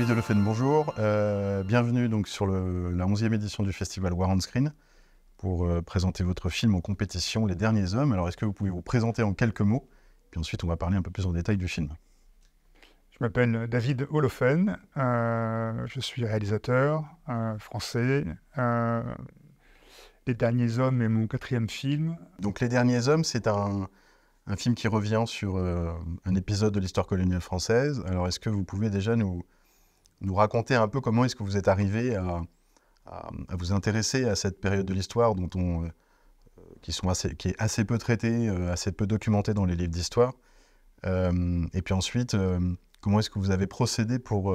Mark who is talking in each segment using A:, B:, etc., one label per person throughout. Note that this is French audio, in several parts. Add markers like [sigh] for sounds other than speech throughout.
A: David Holofen, bonjour. Euh, bienvenue donc sur la 11e édition du festival War on Screen pour euh, présenter votre film en compétition Les Derniers Hommes. Alors, est-ce que vous pouvez vous présenter en quelques mots Puis ensuite, on va parler un peu plus en détail du film.
B: Je m'appelle David Holofen, euh, je suis réalisateur
A: français. Les Derniers Hommes est mon quatrième film. Donc, Les Derniers Hommes, c'est un, un film qui revient sur un épisode de l'histoire coloniale française. Alors, est-ce que vous pouvez déjà nous, nous raconter un peu comment est-ce que vous êtes arrivé à, vous intéresser à cette période de l'histoire dont on, euh, qui, est assez peu traitée, euh, assez peu documentée dans les livres d'histoire. Euh, et puis ensuite, comment est-ce que vous avez procédé pour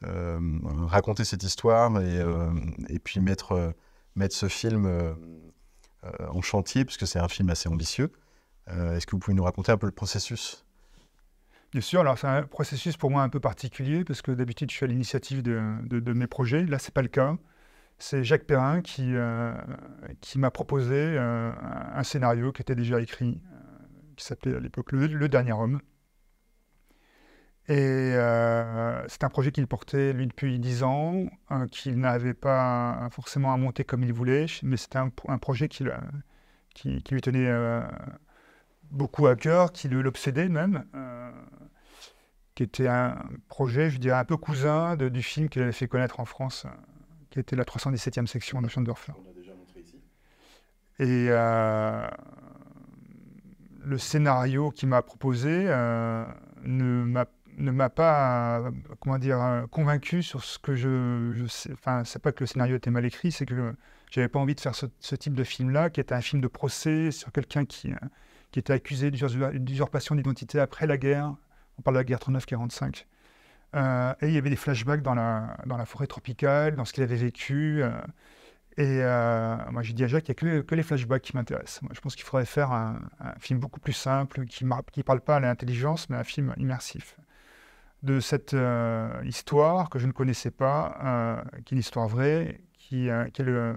A: raconter cette histoire et, puis mettre, mettre ce film en chantier, puisque c'est un film assez ambitieux. Est-ce que vous pouvez nous raconter un peu le processus Bien
B: sûr, alors c'est un processus pour moi un peu particulier parce que d'habitude je suis à l'initiative de, mes projets. Là, c'est pas le cas. C'est Jacques Perrin qui, euh, m'a proposé euh, un scénario qui était déjà écrit, euh, qui s'appelait à l'époque le, Dernier Homme. Et c'est un projet qu'il portait lui depuis dix ans, qu'il n'avait pas forcément à monter comme il voulait, mais c'était un, projet qui, qui lui tenait beaucoup à cœur, qui l'obsédait même, euh, qui était un projet, je dirais, un peu cousin du film qu'il avait fait connaître en France, euh, qui était la 317e section de Chandorf. On l'a déjà montré ici. Et euh, le scénario qu'il m'a proposé ne m'a pas comment dire convaincu sur ce que je, enfin c'est pas que le scénario était mal écrit c'est que j'avais pas envie de faire ce, type de film là qui était un film de procès sur quelqu'un qui qui était accusé d'usurpation d'identité après la guerre. On parle de la guerre 39-45. Euh, et il y avait des flashbacks dans la, dans la forêt tropicale, dans ce qu'il avait vécu. Euh. et euh, moi, j'ai dit à Jacques, il n'y a que, les flashbacks qui m'intéressent. Moi, je pense qu'il faudrait faire un, film beaucoup plus simple, qui ne parle pas à l'intelligence, mais un film immersif. De cette histoire que je ne connaissais pas, qui est une histoire vraie, qui, qui est le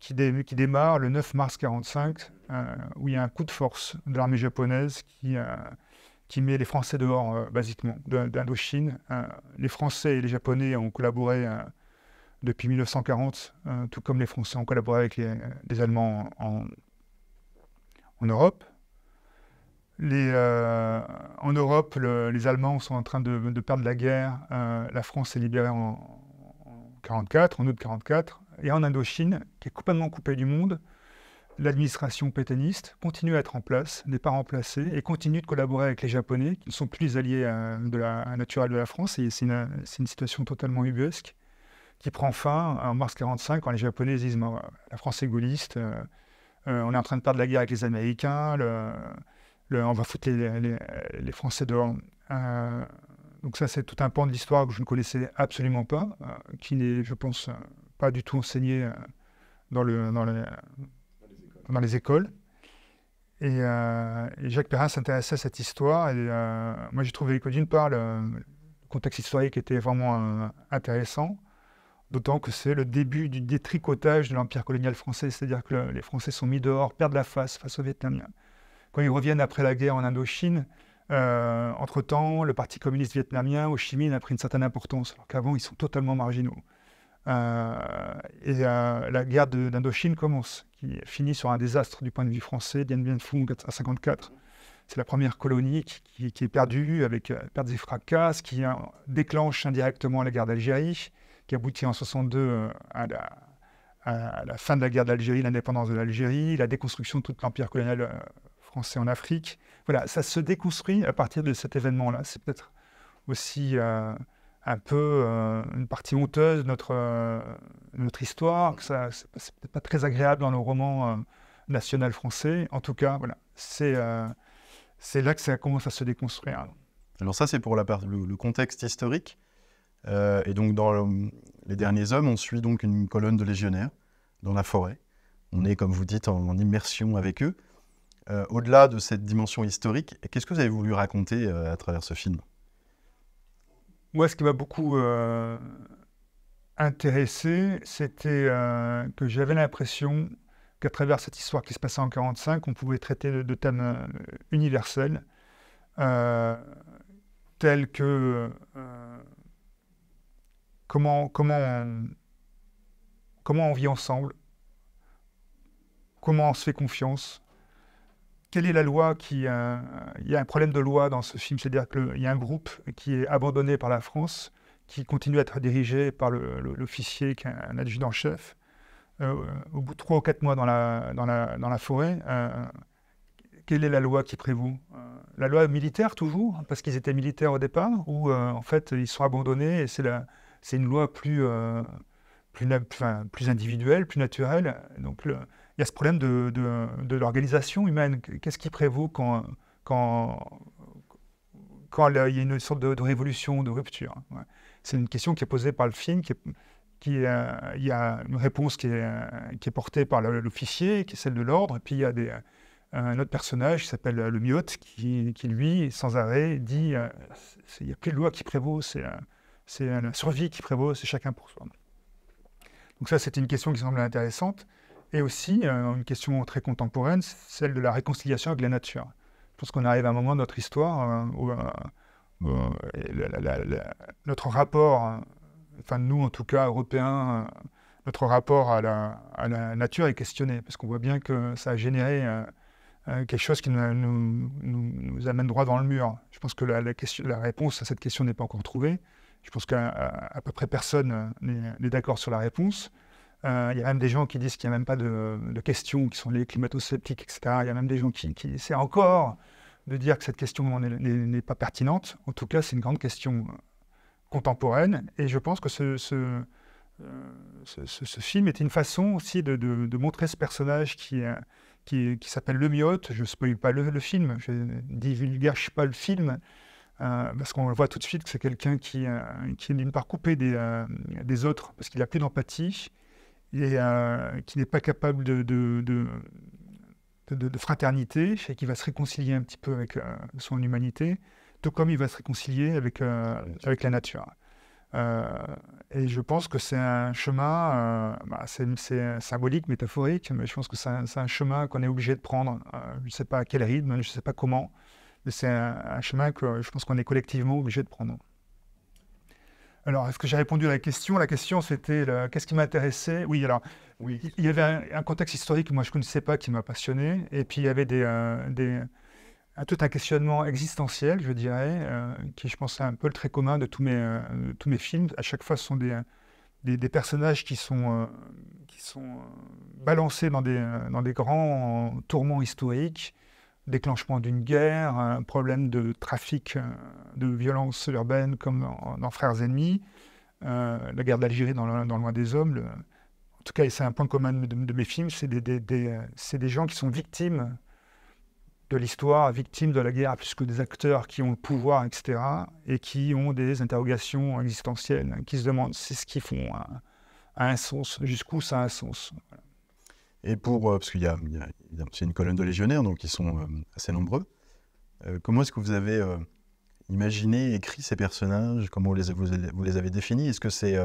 B: qui, démarre le 9 mars 45, euh, où il y a un coup de force de l'armée japonaise qui, euh, qui met les Français dehors, euh, basiquement, d'Indochine. les Français et les Japonais ont collaboré depuis 1940, tout comme les Français ont collaboré avec les, Allemands en, en Europe. Les, en Europe, les Allemands sont en train de, perdre la guerre. la France est libérée en, 1944, en, en août 1944 et en Indochine, qui est complètement coupée du monde, l'administration pétainiste continue à être en place, n'est pas remplacée, et continue de collaborer avec les Japonais, qui ne sont plus les alliés naturels de la, de la France, et c'est une, situation totalement ubuesque, qui prend fin en mars 1945, quand les Japonais disent « la France est gaulliste, euh, euh, on est en train de perdre la guerre avec les Américains, le, on va foutre les, Français dehors euh, donc ça, c'est tout un pan de l'histoire que je ne connaissais absolument pas, qui n'est, je pense, pas du tout enseigné euh, dans, le, dans les écoles. Euh, et, Jacques Perrin s'intéressait à cette histoire. Et euh, moi, j'ai trouvé que d'une part, le, contexte historique était vraiment intéressant, d'autant que c'est le début du détricotage de l'empire colonial français, c'est-à-dire que les Français sont mis dehors, perdent la face face aux Vietnamiens. Quand ils reviennent après la guerre en Indochine, entre-temps, le Parti communiste vietnamien, Ho Chi a pris une certaine importance, alors qu'avant, ils sont totalement marginaux. Euh, et euh, la guerre d'Indochine commence, qui finit sur un désastre du point de vue français, Dien Bien Phu en 1954. C'est la première colonie qui, est perdue avec euh, pertes et fracas, qui déclenche indirectement la guerre d'Algérie, qui aboutit en 62 à la, fin de la guerre d'Algérie, l'indépendance de l'Algérie, la déconstruction de tout l'empire colonial français en Afrique. Voilà, ça se déconstruit à partir de cet événement-là. C'est peut-être aussi un peu euh, une partie honteuse de notre, euh, notre histoire, que ça, c'est, peut-être pas très agréable dans nos romans euh, national français. En tout cas, voilà, c'est, c'est là que ça commence à se déconstruire.
A: Alors ça, c'est pour la le, contexte historique. et donc, dans Les Derniers Hommes, on suit donc une colonne de légionnaires dans la forêt. On est, comme vous dites, en immersion avec eux. au-delà de cette dimension historique, qu'est-ce que vous avez voulu raconter à travers ce film
B: moi, ce qui m'a beaucoup euh, intéressé, c'était euh, que j'avais l'impression qu'à travers cette histoire qui se passait en 1945, on pouvait traiter de, thèmes euh, universels, tels que comment on vit ensemble, comment on se fait confiance, quelle est la loi qui. Euh, euh, il y a un problème de loi dans ce film, c'est-à-dire qu'il y a un groupe qui est abandonné par la France, qui continue à être dirigé par l'officier qui est un adjudant-chef. Euh, au bout de trois ou quatre mois dans la, forêt, quelle est la loi qui prévaut La loi militaire, toujours, parce qu'ils étaient militaires au départ, ou en fait ils sont abandonnés et c'est une loi plus, plus, plus individuelle, plus naturelle. Donc il y a ce problème de, de, l'organisation humaine. Qu'est-ce qui prévaut quand, quand, quand il y a une sorte de, révolution, de rupture C'est une question qui est posée par le film, qui qui, il y a une réponse qui est, qui est portée par l'officier, qui est celle de l'ordre, et puis il y a des, un autre personnage qui s'appelle le myote, qui, qui, lui, sans arrêt, dit euh, il n'y a plus de loi qui prévaut, c'est la survie qui prévaut, c'est chacun pour soi. Donc ça, c'est une question qui semble intéressante. Et aussi, euh, une question très contemporaine, celle de la réconciliation avec la nature. Je pense qu'on arrive à un moment de notre histoire euh, où euh, notre rapport, enfin nous en tout cas, Européens, notre rapport à la, nature est questionné, parce qu'on voit bien que ça a généré quelque chose qui nous, amène droit dans le mur. Je pense que la, réponse à cette question n'est pas encore trouvée. Je pense qu'à peu près personne n'est d'accord sur la réponse. Euh, il y a même des gens qui disent qu'il n'y a même pas de, questions qui sont les climato-sceptiques, etc. Il y a même des gens qui, qui essaient encore de dire que cette question n'est pas pertinente. En tout cas, c'est une grande question euh, contemporaine. Et je pense que euh, ce, film est une façon aussi de, montrer ce personnage qui, qui, s'appelle Le Miote. Je ne spoil pas le, film, je ne divulgage pas le film. parce qu'on voit tout de suite que c'est quelqu'un qui, qui est d'une part coupé des, des autres, parce qu'il n'a plus d'empathie, et qui n'est pas capable de, de, fraternité et qui va se réconcilier un petit peu avec euh, son humanité, tout comme il va se réconcilier avec, euh, avec la nature. Euh, et je pense que c'est un chemin, bah, c'est symbolique, métaphorique, mais je pense que c'est un, chemin qu'on est obligé de prendre. je ne sais pas à quel rythme, je ne sais pas comment, mais c'est un, chemin que je pense qu'on est collectivement obligé de prendre. Alors, est-ce que j'ai répondu à la question La question, c'était qu'est-ce qui m'intéressait Oui, alors, oui. il y avait un, contexte historique que moi, je ne connaissais pas, qui m'a passionné. Et puis, il y avait euh, tout un questionnement existentiel, je dirais, euh, qui, je pense, est un peu le très commun euh, de tous mes, films. À chaque fois, ce sont des, personnages qui sont, balancés dans des grands tourments historiques déclenchement d'une guerre, un problème de trafic euh, de violence urbaine comme dans, Frères ennemis, euh, la guerre d'Algérie dans, dans le Loin des Hommes. en tout cas, c'est un point commun de, mes films, c'est des, gens qui sont victimes de l'histoire, victimes de la guerre, plus que des acteurs qui ont le pouvoir, etc., et qui ont des interrogations existentielles, hein, qui se demandent si ce qu'ils font a, hein, un sens, jusqu'où ça a un sens.
A: Et pour, euh, parce qu'il y a, a c'est une colonne de légionnaires, donc ils sont euh, assez nombreux. Euh, comment est-ce que vous avez imaginé, écrit ces personnages Comment vous les, avez définis Est-ce que c'est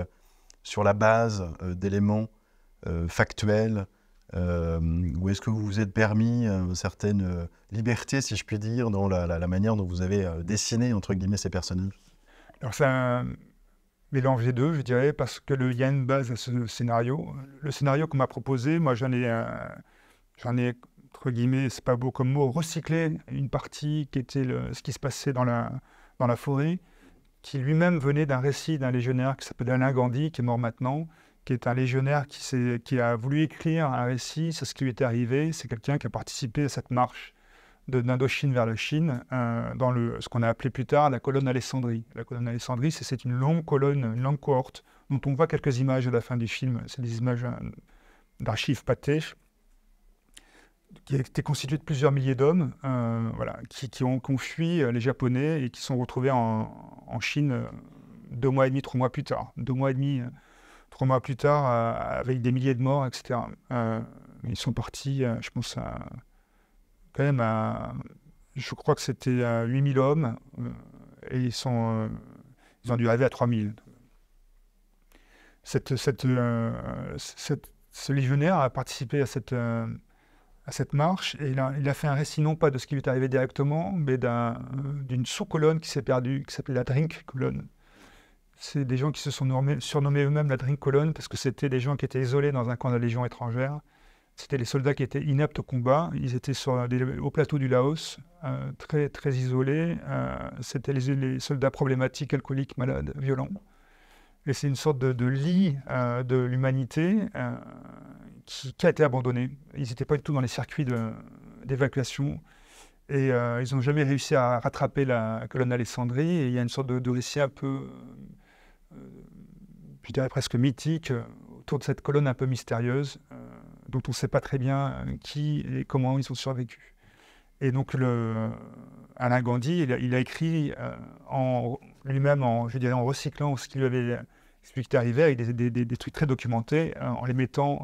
A: sur la base d'éléments factuels ou est-ce que vous vous êtes permis une certaines liberté, libertés, si je puis dire, dans la, la, manière dont vous avez dessiné, entre guillemets, ces personnages
B: Alors, c'est un, mélanger deux, je dirais, parce que le a une base à ce scénario. Le scénario qu'on m'a proposé, moi j'en ai, j'en ai, entre guillemets, c'est pas beau comme mot, recyclé une partie qui était ce qui se passait dans la, dans la forêt, qui lui-même venait d'un récit d'un légionnaire qui s'appelle Alain Gandhi, qui est mort maintenant, qui est un légionnaire qui, qui a voulu écrire un récit, c'est ce qui lui était arrivé, c'est quelqu'un qui a participé à cette marche de d'Indochine vers la Chine, euh, dans le, ce qu'on a appelé plus tard la colonne Alessandrie. La colonne Alessandrie, c'est une longue colonne, une longue cohorte, dont on voit quelques images à la fin du film. C'est des images euh, d'archives pâtées, qui étaient constituées de plusieurs milliers d'hommes, euh, voilà, qui, ont, qui, les Japonais et qui sont retrouvés en, Chine deux mois et demi, trois mois plus tard. Deux mois et demi, trois mois plus tard, avec des milliers de morts, etc. ils sont partis, je pense, à quand même à, je crois que c'était à 8000 hommes, euh, et ils, sont, euh, ils ont dû arriver à 3000. Euh, ce légionnaire a participé à cette, à cette marche et il a, il a, fait un récit non pas de ce qui lui est arrivé directement, mais d'une sous-colonne qui s'est perdue, qui s'appelait la Drink Colonne. C'est des gens qui se sont surnommés eux-mêmes la Drink Colonne parce que c'était des gens qui étaient isolés dans un camp de la Légion étrangère c'était les soldats qui étaient inaptes au combat. Ils étaient au plateau du Laos, euh, très, très isolés. Euh, c'était les, soldats problématiques, alcooliques, malades, violents. Et c'est une sorte de, lit euh, de l'humanité qui, a été abandonné. Ils n'étaient pas du tout dans les circuits d'évacuation. Et ils n'ont jamais réussi à rattraper la colonne Alessandrie. Et il y a une sorte de, de récit un peu, je dirais presque mythique, autour de cette colonne un peu mystérieuse dont on ne sait pas très bien euh, qui et comment ils ont survécu. Et donc, Alain Gandhi, il, a écrit euh, en, lui-même, en, je en recyclant ce qui lui avait arrivé, avec des, des, trucs très documentés, euh, en les mettant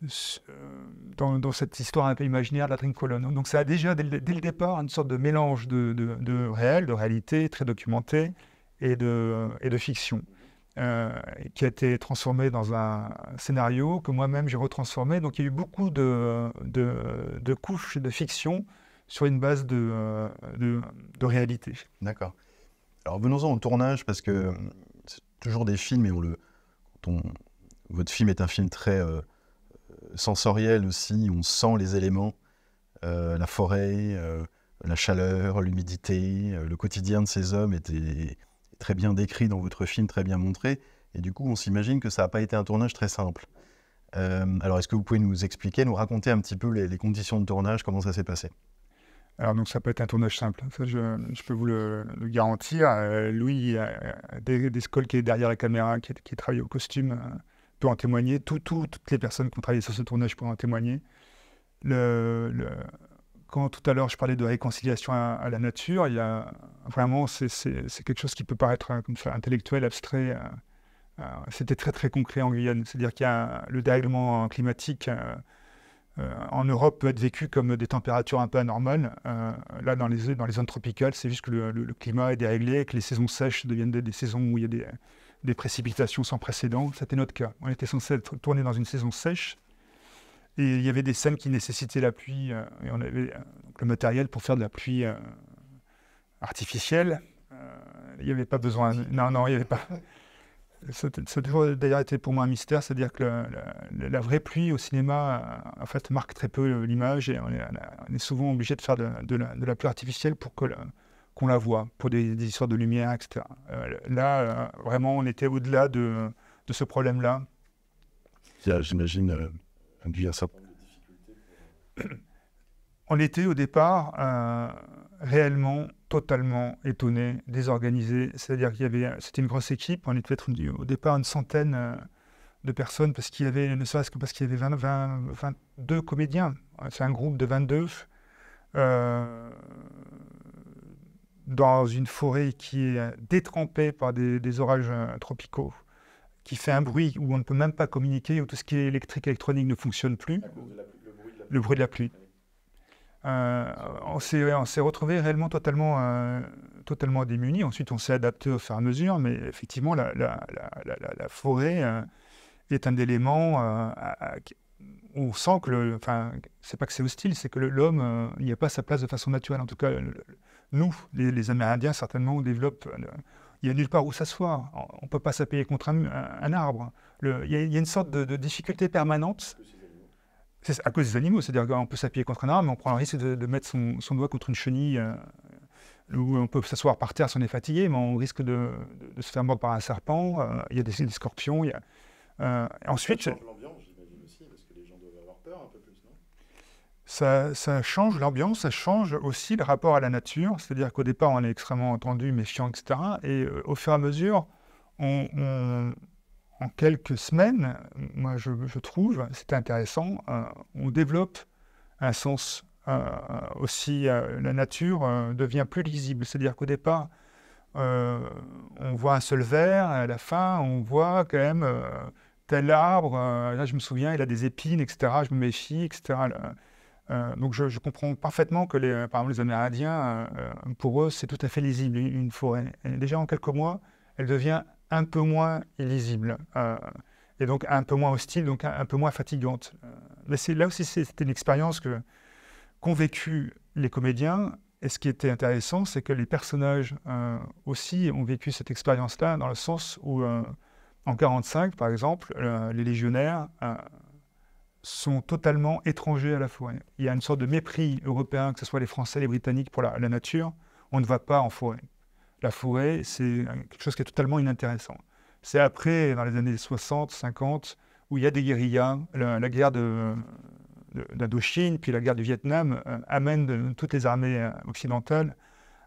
B: dans cette histoire un peu imaginaire de la trin-colonne. Donc ça a déjà, dès le, départ, une sorte de mélange de, réel, de réalité, très documentée et de fiction. Euh, qui a été transformé dans un scénario que moi-même j'ai retransformé. Donc il y a eu beaucoup de, de, couches de fiction sur une base euh, de, réalité.
A: D'accord. Alors venons-en au tournage, parce que c'est toujours des films, et on le, votre film est un film très euh, sensoriel aussi, on sent les éléments, la forêt, la chaleur, l'humidité, le quotidien de ces hommes était très bien décrit dans votre film, très bien montré. Et du coup, on s'imagine que ça n'a pas été un tournage très simple. Euh, alors, est-ce que vous pouvez nous expliquer, nous raconter un petit peu les, conditions de tournage, comment ça s'est passé alors donc ça peut être un tournage simple, hein. je, peux vous
B: le, garantir. Euh, Louis des, des qui est derrière la caméra, qui, qui travaille au costume, peut en témoigner. toutes les personnes qui ont travaillé sur ce tournage pour en témoigner. le, quand tout à l'heure je parlais de réconciliation à, la nature, il y vraiment c'est quelque chose qui peut paraître euh, intellectuel, abstrait. Euh, euh, c'était très très concret en Guyane, c'est-à-dire qu'il y a le dérèglement climatique en Europe peut être vécu comme des températures un peu anormales. là, dans les, dans les zones tropicales, c'est juste que le, climat est déréglé que les saisons sèches deviennent des, saisons où il y a des, des précipitations sans précédent. C'était notre cas. On était censé être tourné dans une saison sèche il y avait des scènes qui nécessitaient la pluie. Euh, et on avait euh, le matériel pour faire de la pluie euh, artificielle. Il n'y avait pas besoin. Non, non, il n'y avait pas. Ça, a toujours d'ailleurs été pour moi un mystère, c'est-à-dire que la, vraie pluie au cinéma, en fait, marque très peu l'image et on est, souvent obligé de faire de, la, pluie artificielle pour que qu'on la voit, pour des, histoires de lumière, etc. là, vraiment, on était au-delà de, de, ce problème-là.
A: J'imagine
B: on était au départ euh, réellement, totalement étonnés, désorganisés. C'est-à-dire qu'il y avait, c'était une grosse équipe. On était peut-être au départ une centaine euh, de personnes parce qu'il y avait, ne serait-ce que parce qu'il y avait 22 comédiens. C'est un groupe de 22 euh, dans une forêt qui est détrempée par des orages tropicaux qui fait un bruit où on ne peut même pas communiquer, où tout ce qui est électrique, électronique ne fonctionne plus. Le bruit de la pluie. Euh, on s'est retrouvé réellement totalement, euh, totalement démunis. Ensuite, on s'est adapté au fur et à mesure, mais effectivement, la, forêt euh, est un élément on sent que, le, enfin, c'est pas que c'est hostile, c'est que l'homme n'y a pas sa place de façon naturelle. En tout cas, nous, les, les Amérindiens, certainement, on développe il n'y a nulle part où s'asseoir. On ne peut pas s'appuyer contre un, arbre. il, y a, une sorte de, difficulté permanente. C'est à cause des animaux, c'est-à-dire qu'on peut s'appuyer contre un arbre, mais on prend le risque de, mettre son, doigt contre une chenille, euh, ou on peut s'asseoir par terre si on est fatigué, mais on risque de, se faire mordre par un serpent. Euh, il y a des, scorpions. Il euh, ensuite, ça, change l'ambiance, ça change aussi le rapport à la nature. C'est-à-dire qu'au départ, on est extrêmement entendu, méfiant, etc. Et euh, au fur et à mesure, en quelques semaines, moi, je, trouve, c'est intéressant, euh, on développe un sens euh, aussi. la nature devient plus lisible. C'est-à-dire qu'au départ, on voit un seul verre, à la fin, on voit quand même tel arbre, là je me souviens, il a des épines, etc., je me méfie, etc. Euh, donc je, comprends parfaitement que les, par les Amérindiens, euh, euh, pour eux, c'est tout à fait lisible une forêt. déjà en quelques mois, elle devient un peu moins illisible et donc un peu moins hostile, donc un, peu moins fatigante. Mais là aussi c'était une expérience que qu'ont vécu les comédiens. Et ce qui était intéressant, c'est que les personnages aussi ont vécu cette expérience-là dans le sens où en 45, par exemple, les légionnaires sont totalement étrangers à la forêt. Il y a une sorte de mépris européen, que ce soit les Français, les Britanniques, pour la, nature. On ne va pas en forêt. La forêt, c'est quelque chose qui est totalement inintéressant. C'est après, dans les années 60, 50, où il y a des guérillas, la, guerre de, d'Indochine, puis la guerre du Vietnam, euh, amène toutes les armées euh, occidentales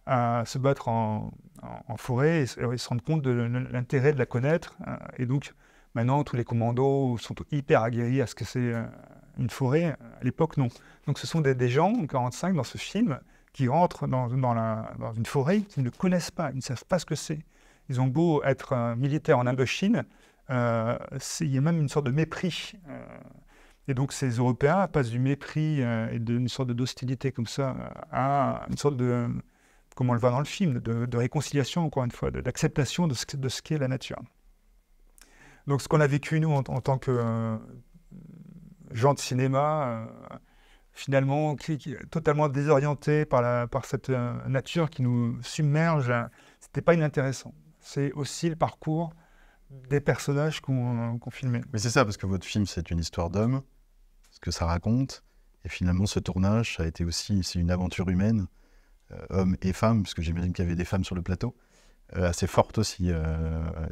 B: à se battre en, forêt et, se rendre compte de l'intérêt de la connaître. Hein. et donc, Maintenant, tous les commandos sont hyper aguerris à ce que c'est euh, une forêt. À l'époque, non. Donc, ce sont des, gens, 45, dans ce film, qui rentrent dans, une forêt, qui ne connaissent pas, ils ne savent pas ce que c'est. Ils ont beau être euh, militaires en Indochine, euh, il y a même une sorte de mépris. et donc, ces Européens passent du mépris et d'une sorte d'hostilité comme ça à une sorte de, comme on le voit dans le film, de, réconciliation, encore une fois, d'acceptation de, de ce qu'est la nature. Donc ce qu'on a vécu, nous, en, tant que euh, gens de cinéma, euh, finalement, totalement désorientés par, cette euh, nature qui nous submerge, c'était pas inintéressant. C'est aussi le parcours des personnages qu'on
A: filmait. Mais c'est ça, parce que votre film, c'est une histoire d'homme, ce que ça raconte. Et finalement, ce tournage, ça a été aussi une aventure humaine, hommes et femmes, parce que j'imagine qu'il y avait des femmes sur le plateau, assez forte aussi.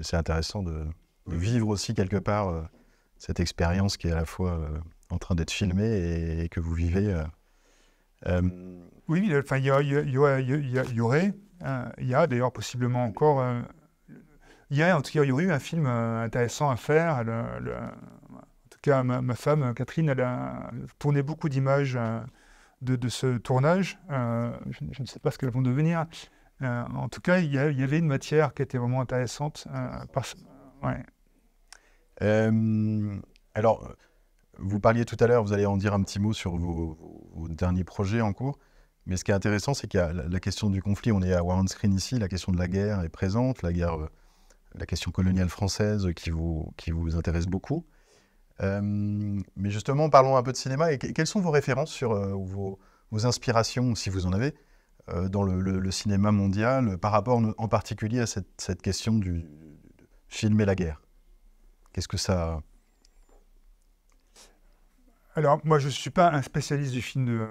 A: c'est intéressant de, vivre aussi quelque part cette expérience qui est à la fois en train d'être filmée et, que vous vivez. oui,
B: il y, aurait, il y a d'ailleurs possiblement encore, il y a en tout cas, il y aurait eu un film intéressant à faire. en tout cas, ma, femme Catherine, elle a tourné beaucoup d'images de, ce tournage. Je, ne sais pas ce qu'elles vont devenir. en tout cas, il y, avait une matière qui était vraiment intéressante.
A: Euh, alors, vous parliez tout à l'heure, vous allez en dire un petit mot sur vos, derniers projets en cours. Mais ce qui est intéressant, c'est qu'il y a la question du conflit. On est à on Screen ici. La question de la guerre est présente. La guerre, euh, la question coloniale française qui vous, qui vous intéresse beaucoup. Euh, mais justement, parlons un peu de cinéma. Et quelles sont vos références sur vos, inspirations, si vous en avez, dans le, cinéma mondial, par rapport en particulier à cette, question du film et la guerre Qu'est-ce que ça...
B: Alors, moi, je ne suis pas un spécialiste du film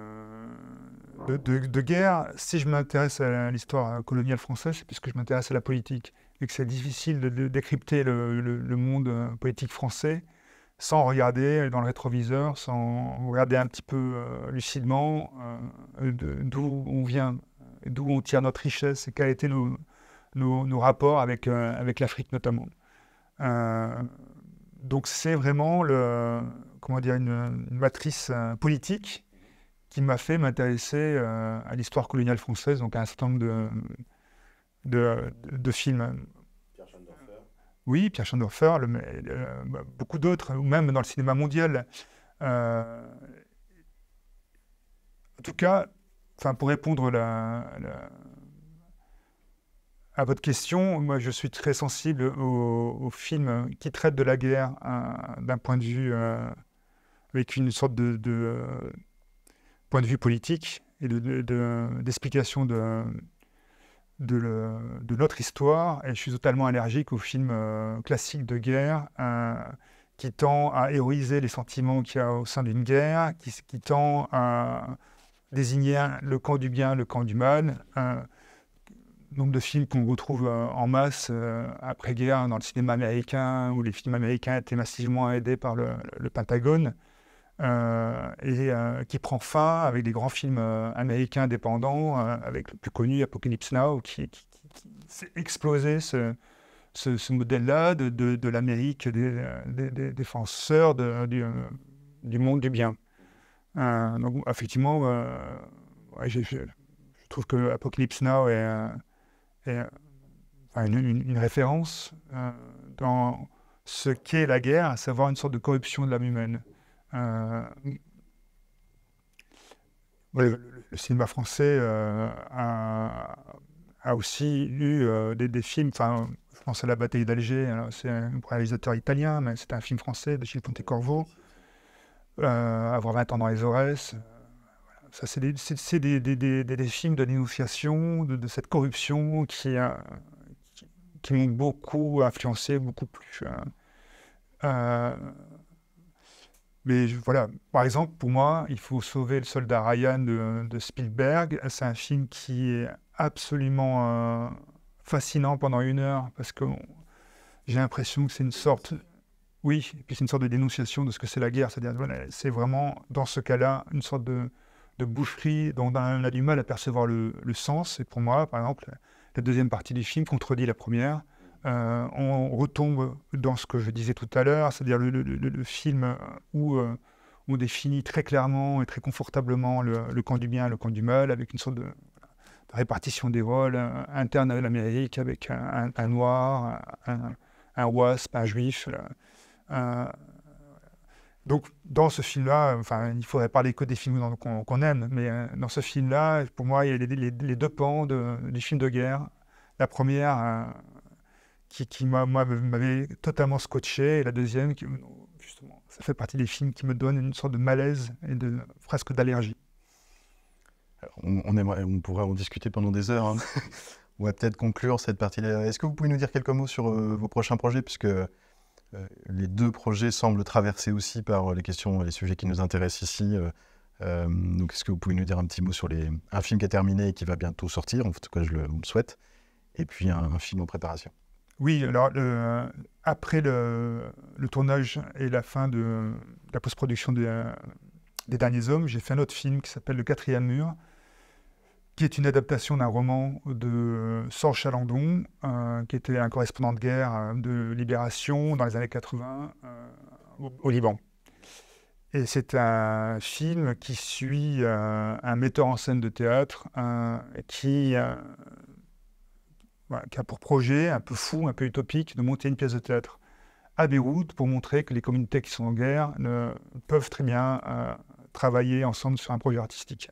B: de, guerre. Si je m'intéresse à l'histoire coloniale française, c'est parce je m'intéresse à la politique et que c'est difficile de, décrypter le, monde euh, politique français sans regarder dans le rétroviseur, sans regarder un petit peu euh, lucidement euh, d'où on vient, d'où on tire notre richesse et quels étaient nos, rapports avec l'Afrique notamment donc c'est vraiment comment dire, une, matrice euh, politique qui m'a fait m'intéresser euh, à l'histoire coloniale française, donc à un certain nombre de, de, films. Pierre Schandorfer. Oui, Pierre Schandorfer, euh, beaucoup d'autres, ou même dans le cinéma mondial. en tout cas, pour répondre la, la à votre question, moi je suis très sensible aux, film films qui traitent de la guerre euh, d'un point de vue euh, avec une sorte de, euh, point de vue politique et d'explication de, de, notre histoire. Et je suis totalement allergique aux films classiques de guerre qui tend à héroïser les sentiments qu'il y a au sein d'une guerre, qui, qui, tend à désigner le camp du bien, le camp du mal nombre de films qu'on retrouve euh, en masse euh, après-guerre dans le cinéma américain, où les films américains étaient massivement aidés par le, Pentagone, euh, et qui prend fin avec des grands films américains indépendants, avec le plus connu Apocalypse Now, qui, qui, explosé ce, modèle-là de, l'Amérique des, défenseurs de, du, monde du bien. donc, effectivement, je trouve que Apocalypse Now est, une, référence euh, dans ce qu'est la guerre, à savoir une sorte de corruption de l'âme humaine. Euh, le, cinéma français euh, a, aussi lu des, films, enfin, je pense à La bataille d'Alger, c'est un réalisateur italien, mais c'est un film français de Gilles Pontecorvo, Avoir 20 ans dans les Aurès. Ça, c'est des, films de dénonciation, de, cette corruption qui, m'ont beaucoup influencé, beaucoup plus. Hein. Euh, mais voilà, par exemple, pour moi, il faut sauver le soldat Ryan de, Spielberg. C'est un film qui est absolument euh, fascinant pendant une heure parce que j'ai l'impression que c'est une sorte, oui, puis c'est une sorte de dénonciation de ce que c'est la guerre. C'est-à-dire, c'est vraiment dans ce cas-là une sorte de de boucherie dont on a du mal à percevoir le, sens. Et pour moi, par exemple, la deuxième partie du film contredit la première. Euh, on retombe dans ce que je disais tout à l'heure, c'est-à-dire le, film euh, où on définit très clairement et très confortablement le, camp du bien, le camp du mal, avec une sorte de, répartition des rôles euh, interne à l'Amérique, avec un, noir, un, wasp, un juif. Donc, dans ce film-là, enfin, il faudrait parler que des films qu'on aime, mais euh, dans ce film-là, pour moi, il y a les, deux pans de, du film de guerre. La première, euh, qui, m'avait totalement scotché, et la deuxième, qui, justement, ça fait partie des films qui me donnent une sorte de malaise et de presque d'allergie.
A: On, on pourrait en discuter pendant des heures. ou hein. [laughs] on peut-être conclure cette partie-là. Est-ce que vous pouvez nous dire quelques mots sur euh, vos prochains projets, puisque euh, les deux projets semblent traversés aussi par euh, les questions, les sujets qui nous intéressent ici. Euh, donc, est-ce que vous pouvez nous dire un petit mot sur les, un film qui est terminé et qui va bientôt sortir En tout cas, je le, souhaite. Et puis, un, film en préparation.
B: Oui, alors après le, tournage et la fin de, la post-production des Derniers Hommes, j'ai fait un autre film qui s'appelle Le Quatrième Mur, qui est une adaptation d'un roman de Sorge Chalandon, euh, qui était un correspondant de guerre euh, de Libération dans les années 80 euh, au, Liban. Et c'est un film qui suit un metteur en scène de théâtre qui, a pour projet un peu fou, un peu utopique, de monter une pièce de théâtre à Beyrouth pour montrer que les communautés qui sont en guerre ne peuvent très bien travailler ensemble sur un projet artistique.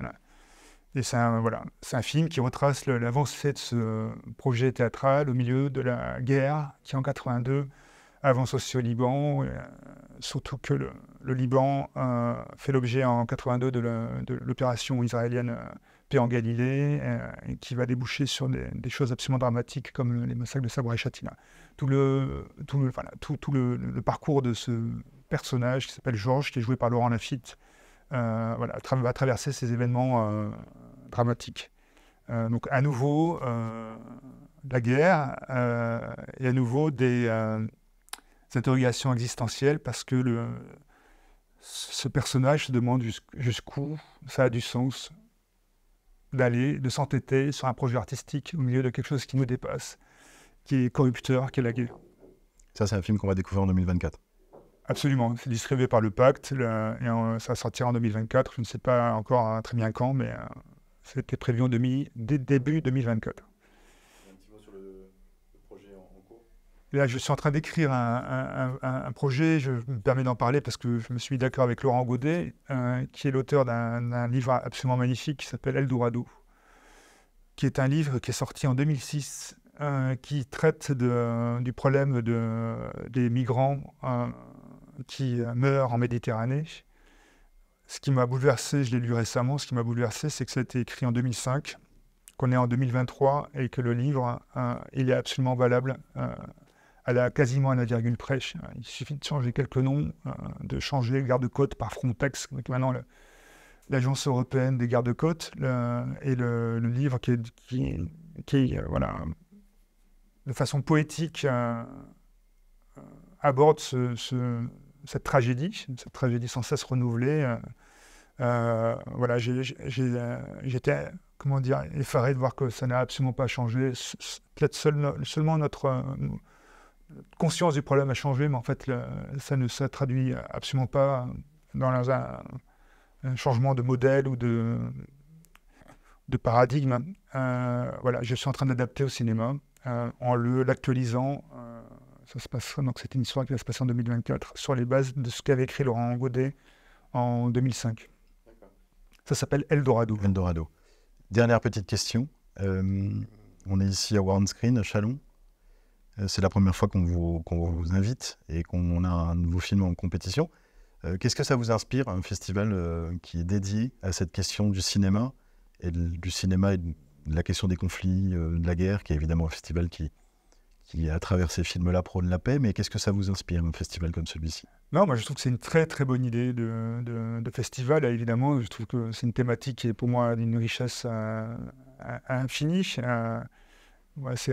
B: Et c'est un, film qui retrace l'avancée de ce projet théâtral au milieu de la guerre qui, en 82, avance aussi au Liban, euh, surtout que le, Liban fait l'objet en 82 de l'opération israélienne euh, Paix en Galilée, euh, et qui va déboucher sur des, choses absolument dramatiques comme les massacres de Sabra et Chatina. Tout le, tout parcours de ce personnage qui s'appelle Georges, qui est joué par Laurent Lafitte, voilà, va traverser ces événements dramatique. Euh, donc à nouveau euh, la guerre euh, et à nouveau des, interrogations existentielles parce que le, ce personnage se demande jusqu'où ça a du sens d'aller, de s'entêter sur un projet artistique au milieu de quelque chose qui nous dépasse, qui est corrupteur, qui est la guerre.
A: Ça, c'est un film qu'on va découvrir en 2024.
B: Absolument, c'est distribué par le Pacte et ça sortira en 2024. Je ne sais pas encore hein, très bien quand, mais c'était prévu en demi, dès début 2024. Là, je suis en train d'écrire un, projet, je me permets d'en parler parce que je me suis d'accord avec Laurent Godet, euh, qui est l'auteur d'un livre absolument magnifique qui s'appelle El Eldorado, qui est un livre qui est sorti en 2006 euh, qui traite du problème des migrants euh, qui meurent en Méditerranée ce qui m'a bouleversé, je l'ai lu récemment, ce qui m'a bouleversé, c'est que ça a été écrit en 2005, qu'on est en 2023 et que le livre, euh, il est absolument valable euh, à quasiment à la virgule près. Il suffit de changer quelques noms, euh, de changer garde-côte par Frontex. Donc maintenant, l'Agence européenne des gardes-côtes et le, livre qui voilà, de façon poétique aborde ce cette tragédie, cette tragédie sans cesse renouvelée. Euh, euh, voilà, euh, j'étais, comment dire, effaré de voir que ça n'a absolument pas changé. Peut-être seulement notre conscience du problème a changé, mais en fait, ça ne se traduit absolument pas dans un, changement de modèle ou de, paradigme. voilà, je suis en train d'adapter au cinéma en l'actualisant ça se donc une histoire qui va se passer en 2024, sur les bases de ce qu'avait écrit Laurent Godet en 2005.
A: Ça s'appelle Eldorado. Eldorado. Dernière petite question. Euh, on est ici à Warren Screen, à Chalon. Euh, c'est la première fois qu'on vous, vous, invite et qu'on a un nouveau film en compétition. Euh, qu'est-ce que ça vous inspire, un festival qui est dédié à cette question du cinéma, et de, du cinéma et de la question des conflits, de la guerre, qui est évidemment un festival qui, a à travers ces films-là, prône la paix. Mais qu'est-ce que ça vous inspire, un festival comme celui-ci
B: non, moi je trouve que c'est une très très bonne idée de, de, festival. évidemment, je trouve que c'est une thématique qui est pour moi d'une richesse euh, infinie. c'est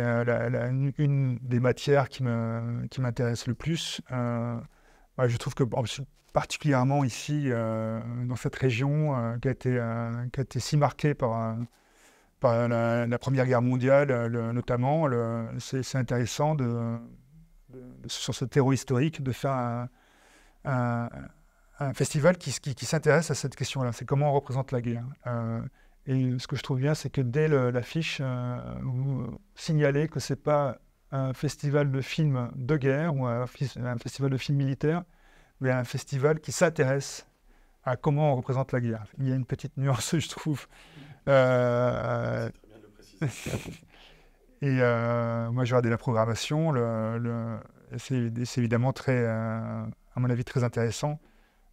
B: une, des matières qui m'intéresse qui le plus. Euh, je trouve que particulièrement ici, euh, dans cette région qui, a qui, a été, si marquée par par la, Première Guerre mondiale euh, notamment, c'est intéressant de, sur ce terreau historique de faire un, festival qui, s'intéresse à cette question-là. C'est comment on représente la guerre. Euh, et ce que je trouve bien, c'est que dès l'affiche, euh, vous signalez que ce n'est pas un festival de films de guerre ou un, un festival de films militaires, mais un festival qui s'intéresse à comment on représente la guerre. Il y a une petite nuance, [laughs] je trouve, euh, [laughs] et euh, moi, j'ai regardé la programmation. Le, c'est évidemment très, euh, à mon avis, très intéressant.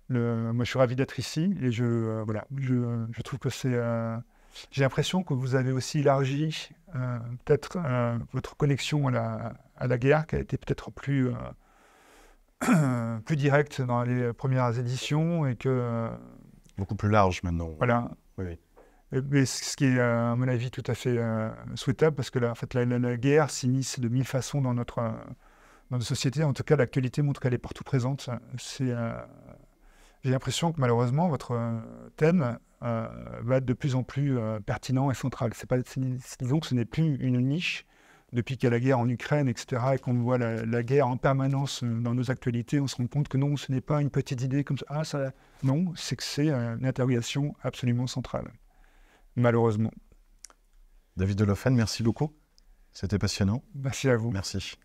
B: Le, moi, je suis ravi d'être ici et je, voilà, je, trouve que c'est. j'ai l'impression que vous avez aussi élargi peut-être votre connexion à la, à la guerre, qui a été peut-être plus [clears throat] plus direct dans les premières éditions et que.
A: Beaucoup plus large maintenant. Voilà. oui.
B: Euh, ce qui est, euh, à mon avis, tout à fait euh, souhaitable, parce que la, en fait, la, guerre s'initie de mille façons dans notre, dans notre société. En tout cas, l'actualité montre qu'elle est partout présente. j'ai l'impression que malheureusement, votre thème va être de plus en plus pertinent et central. C'est pas, disons que ce n'est plus une niche. Depuis qu'il y a la guerre en Ukraine, etc., et qu'on voit la, guerre en permanence dans nos actualités, on se rend compte que non, ce n'est pas une petite idée comme ça. Ah, ça... Non, c'est que c'est une interrogation absolument
A: centrale malheureusement. David Delofen, merci beaucoup. C'était passionnant. Merci à vous. Merci.